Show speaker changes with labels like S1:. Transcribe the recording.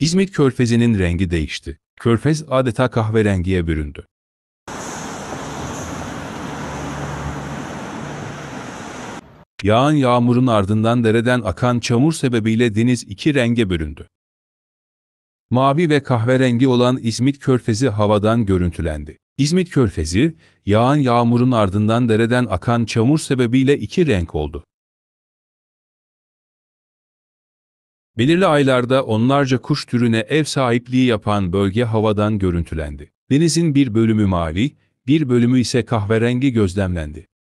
S1: İzmit
S2: körfezinin rengi değişti. Körfez adeta kahverengiye büründü. Yağan yağmurun ardından dereden akan çamur sebebiyle deniz iki renge büründü. Mavi ve kahverengi olan İzmit Körfezi havadan görüntülendi. İzmit Körfezi, yağan yağmurun ardından dereden akan çamur sebebiyle iki renk oldu. Belirli aylarda onlarca kuş türüne ev sahipliği yapan bölge havadan görüntülendi. Denizin bir bölümü mavi, bir bölümü ise kahverengi gözlemlendi.